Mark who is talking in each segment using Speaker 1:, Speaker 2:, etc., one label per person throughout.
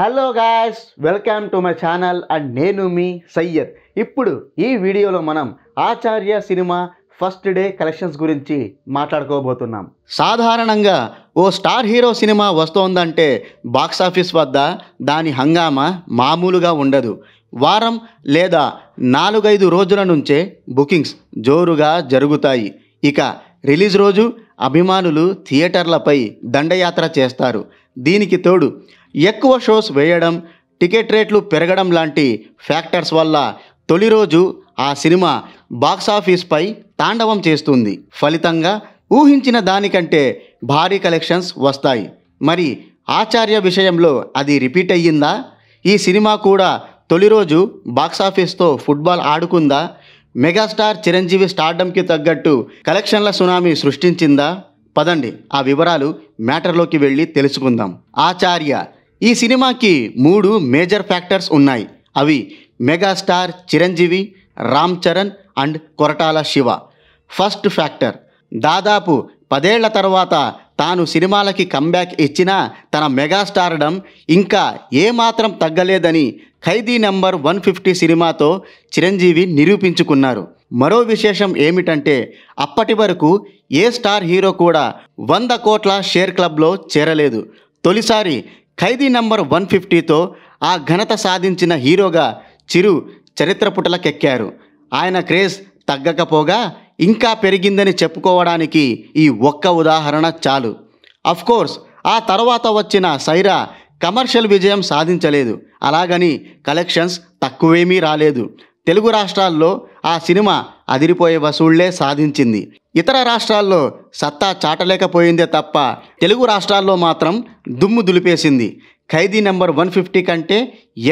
Speaker 1: hello guys welcome to my channel and నేను మీ సయ్యద్ ఇప్పుడు ఈ వీడియోలో మనం Acharya cinema first day collections గురించి మాట్లాడుకోబోతున్నాం సాధారణంగా ఓ స్టార్ హీరో సినిమా వస్తోందంటే బాక్సాఫీస్ వద్ద దాని హంగామా మామూలుగా ఉండదు వారం లేదా నాలుగైదు రోజుల నుంచే బుకింగ్స్ జోరుగా జరుగుతాయి ఇక రిలీజ్ రోజు అభిమానులు థియేటర్లపై దండయాత్ర చేస్తారు దీనికి తోడు ఎక్కువ షోస్ వేయడం టికెట్ రేట్లు పెరగడం లాంటి ఫ్యాక్టర్స్ వల్ల తొలి రోజు ఆ సినిమా బాక్సాఫీస్పై తాండవం చేస్తుంది ఫలితంగా ఊహించిన దానికంటే భారీ కలెక్షన్స్ వస్తాయి మరి ఆచార్య విషయంలో అది రిపీట్ అయ్యిందా ఈ సినిమా కూడా తొలి రోజు బాక్సాఫీస్తో ఫుట్బాల్ ఆడుకుందా మెగాస్టార్ చిరంజీవి స్టార్డంకి తగ్గట్టు కలెక్షన్ల సునామీ సృష్టించిందా పదండి ఆ వివరాలు మ్యాటర్లోకి వెళ్ళి తెలుసుకుందాం ఆచార్య ఈ సినిమాకి మూడు మేజర్ ఫ్యాక్టర్స్ ఉన్నాయి అవి megastar Chiranjeevi Ram Charan and Koratala Siva first factor దాదాపు పదేళ్ల తర్వాత తాను సినిమాలకి కంబ్యాక్ ఇచ్చినా తన మెగాస్టార్డం ఇంకా ఏమాత్రం తగ్గలేదని ఖైదీ నంబర్ వన్ ఫిఫ్టీ సినిమాతో చిరంజీవి నిరూపించుకున్నారు మరో విశేషం ఏమిటంటే అప్పటి వరకు ఏ స్టార్ హీరో కూడా వంద కోట్ల షేర్ క్లబ్లో చేరలేదు తొలిసారి ఖైదీ నంబర్ వన్ ఫిఫ్టీతో ఆ ఘనత సాధించిన హీరోగా చిరు చరిత్ర పుటలకెక్కారు ఆయన క్రేజ్ తగ్గకపోగా ఇంకా పెరిగిందని చెప్పుకోవడానికి ఈ ఒక్క ఉదాహరణ చాలు అఫ్కోర్స్ ఆ తర్వాత వచ్చిన సైరా కమర్షియల్ విజయం సాధించలేదు అలాగని కలెక్షన్స్ తక్కువేమీ రాలేదు తెలుగు రాష్ట్రాల్లో ఆ సినిమా అదిరిపోయే వసూళ్లే సాధించింది ఇతర రాష్ట్రాల్లో సత్తా చాటలేకపోయిందే తప్ప తెలుగు రాష్ట్రాల్లో మాత్రం దుమ్ము దులిపేసింది ఖైదీ నెంబర్ వన్ ఫిఫ్టీ కంటే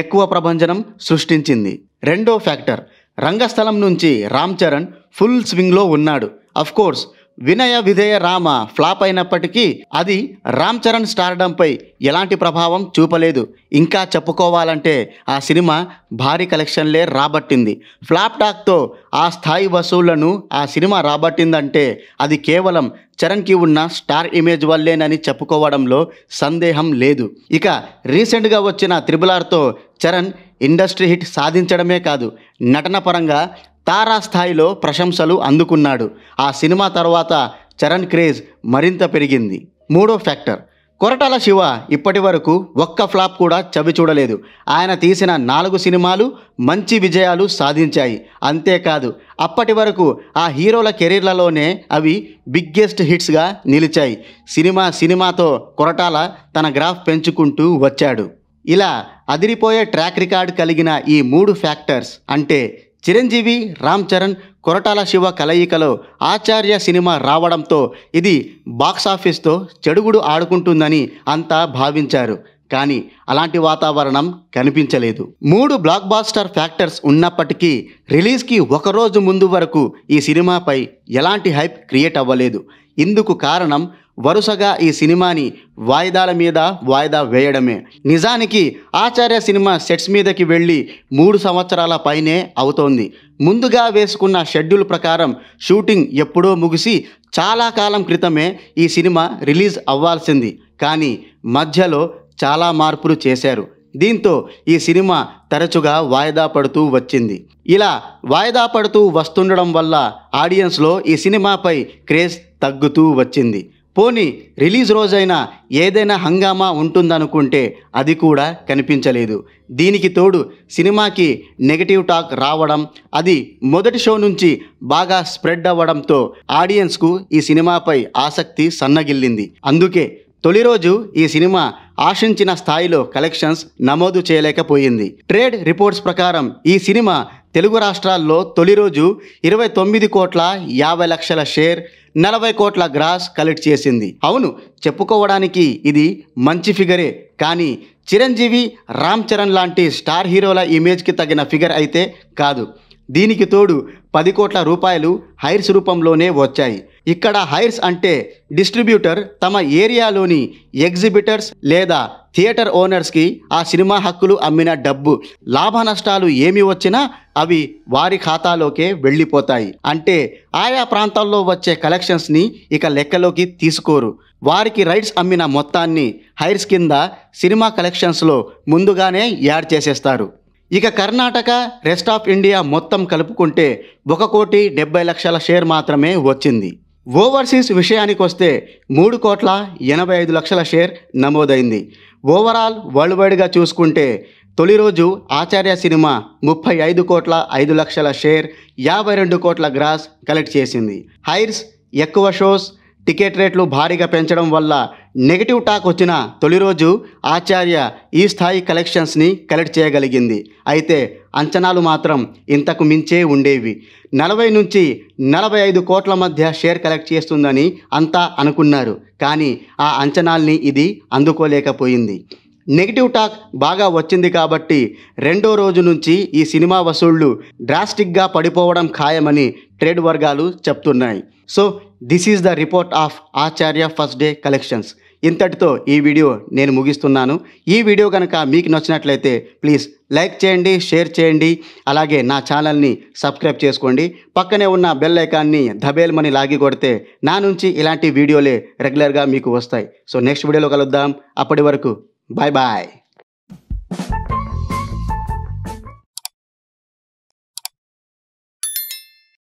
Speaker 1: ఎక్కువ ప్రభంజనం సృష్టించింది రెండో ఫ్యాక్టర్ రంగస్థలం నుంచి రామ్ చరణ్ ఫుల్ స్వింగ్లో ఉన్నాడు అఫ్కోర్స్ వినయ విధేయ రామ ఫ్లాప్ అయినప్పటికీ అది రామ్ చరణ్ స్టార్డంపై ఎలాంటి ప్రభావం చూపలేదు ఇంకా చెప్పుకోవాలంటే ఆ సినిమా భారీ కలెక్షన్లే రాబట్టింది ఫ్లాప్ టాక్తో ఆ స్థాయి వసూళ్లను ఆ సినిమా రాబట్టిందంటే అది కేవలం చరణ్కి ఉన్న స్టార్ ఇమేజ్ వల్లేనని చెప్పుకోవడంలో సందేహం లేదు ఇక రీసెంట్గా వచ్చిన త్రిబులార్తో చరణ్ ఇండస్ట్రీ హిట్ సాధించడమే కాదు నటన పరంగా తారా స్థాయిలో ప్రశంసలు అందుకున్నాడు ఆ సినిమా తర్వాత చరణ్ క్రేజ్ మరింత పెరిగింది మూడో ఫ్యాక్టర్ కొరటాల శివ ఇప్పటి వరకు ఒక్క ఫ్లాప్ కూడా చవి చూడలేదు ఆయన తీసిన నాలుగు సినిమాలు మంచి విజయాలు సాధించాయి అంతేకాదు అప్పటి వరకు ఆ హీరోల కెరీర్లలోనే అవి బిగ్గెస్ట్ హిట్స్గా నిలిచాయి సినిమా సినిమాతో కొరటాల తన గ్రాఫ్ పెంచుకుంటూ వచ్చాడు ఇలా అదిరిపోయే ట్రాక్ రికార్డ్ కలిగిన ఈ మూడు ఫ్యాక్టర్స్ అంటే చిరంజీవి రామ్ చరణ్ కొరటాల శివ కలయికలో ఆచార్య సినిమా రావడంతో ఇది బాక్సాఫీస్తో చెడుగుడు ఆడుకుంటుందని అంతా భావించారు కానీ అలాంటి వాతావరణం కనిపించలేదు మూడు బ్లాక్ బాస్టర్ ఫ్యాక్టర్స్ ఉన్నప్పటికీ రిలీజ్కి ఒకరోజు ముందు వరకు ఈ సినిమాపై ఎలాంటి హైప్ క్రియేట్ అవ్వలేదు ఇందుకు కారణం వరుసగా ఈ సినిమాని వాయిదాల మీద వాయిదా వేయడమే నిజానికి ఆచార్య సినిమా సెట్స్ మీదకి వెళ్ళి మూడు సంవత్సరాల పైనే అవుతోంది ముందుగా వేసుకున్న షెడ్యూల్ ప్రకారం షూటింగ్ ఎప్పుడో ముగిసి చాలా కాలం క్రితమే ఈ సినిమా రిలీజ్ అవ్వాల్సింది కానీ మధ్యలో చాలా మార్పులు చేశారు దీంతో ఈ సినిమా తరచుగా వాయిదా పడుతూ వచ్చింది ఇలా వాయిదా పడుతూ వస్తుండడం వల్ల ఆడియన్స్లో ఈ సినిమాపై క్రేజ్ తగ్గుతూ వచ్చింది పోని రిలీజ్ రోజైన ఏదైనా హంగామా ఉంటుందనుకుంటే అది కూడా కనిపించలేదు దీనికి తోడు సినిమాకి నెగటివ్ టాక్ రావడం అది మొదటి షో నుంచి బాగా స్ప్రెడ్ అవ్వడంతో ఆడియన్స్కు ఈ సినిమాపై ఆసక్తి సన్నగిల్లింది అందుకే తొలి రోజు ఈ సినిమా ఆశించిన స్థాయిలో కలెక్షన్స్ నమోదు చేయలేకపోయింది ట్రేడ్ రిపోర్ట్స్ ప్రకారం ఈ సినిమా తెలుగు రాష్ట్రాల్లో తొలి రోజు ఇరవై తొమ్మిది కోట్ల యాభై లక్షల షేర్ నలభై కోట్ల గ్రాస్ కలెక్ట్ చేసింది అవును చెప్పుకోవడానికి ఇది మంచి ఫిగరే కానీ చిరంజీవి రామ్ చరణ్ లాంటి స్టార్ హీరోల ఇమేజ్కి తగిన ఫిగర్ అయితే కాదు దీనికి తోడు పది కోట్ల రూపాయలు హైర్స్ రూపంలోనే వచ్చాయి ఇక్కడ హైర్స్ అంటే డిస్ట్రిబ్యూటర్ తమ ఏరియాలోని ఎగ్జిబిటర్స్ లేదా థియేటర్ ఓనర్స్కి ఆ సినిమా హక్కులు అమ్మిన డబ్బు లాభ నష్టాలు ఏమి వచ్చినా అవి వారి ఖాతాలోకే వెళ్ళిపోతాయి అంటే ఆయా ప్రాంతాల్లో వచ్చే కలెక్షన్స్ని ఇక లెక్కలోకి తీసుకోరు వారికి రైట్స్ అమ్మిన మొత్తాన్ని హైర్స్ కింద సినిమా కలెక్షన్స్లో ముందుగానే యాడ్ చేసేస్తారు ఇక కర్ణాటక రెస్ట్ ఆఫ్ ఇండియా మొత్తం కలుపుకుంటే ఒక కోటి డెబ్బై లక్షల షేర్ మాత్రమే వచ్చింది ఓవర్సీస్ విషయానికి వస్తే మూడు కోట్ల ఎనభై ఐదు లక్షల షేర్ నమోదైంది ఓవరాల్ వరల్డ్ వైడ్గా చూసుకుంటే తొలి రోజు ఆచార్య సినిమా ముప్పై ఐదు కోట్ల ఐదు లక్షల షేర్ యాభై రెండు కోట్ల గ్రాస్ కలెక్ట్ చేసింది హైర్స్ ఎక్కువ షోస్ టికెట్ రేట్లు భారీగా పెంచడం వల్ల నెగిటివ్ టాక్ వచ్చిన తొలి రోజు ఆచార్య ఈ స్థాయి కలెక్షన్స్ని కలెక్ట్ చేయగలిగింది అయితే అంచనాలు మాత్రం ఇంతకు మించే ఉండేవి నలభై నుంచి నలభై ఐదు కోట్ల మధ్య షేర్ కలెక్ట్ చేస్తుందని అంతా అనుకున్నారు కానీ ఆ అంచనాల్ని ఇది అందుకోలేకపోయింది నెగిటివ్ టాక్ బాగా వచ్చింది కాబట్టి రెండో రోజు నుంచి ఈ సినిమా వసూళ్లు డ్రాస్టిక్గా పడిపోవడం ఖాయమని ట్రేడ్ వర్గాలు చెప్తున్నాయి so this is the report of Acharya first day collections ఇంతటితో ఈ వీడియో నేను ముగిస్తున్నాను ఈ వీడియో కనుక మీకు నచ్చినట్లయితే ప్లీజ్ లైక్ చేయండి షేర్ చేయండి అలాగే నా ఛానల్ని సబ్స్క్రైబ్ చేసుకోండి పక్కనే ఉన్న బెల్ ఐకాన్ని ధబేల్మని లాగి కొడితే నా నుంచి ఇలాంటి వీడియోలే రెగ్యులర్గా మీకు వస్తాయి సో నెక్స్ట్ వీడియోలో కలుద్దాం అప్పటి వరకు బాయ్ బాయ్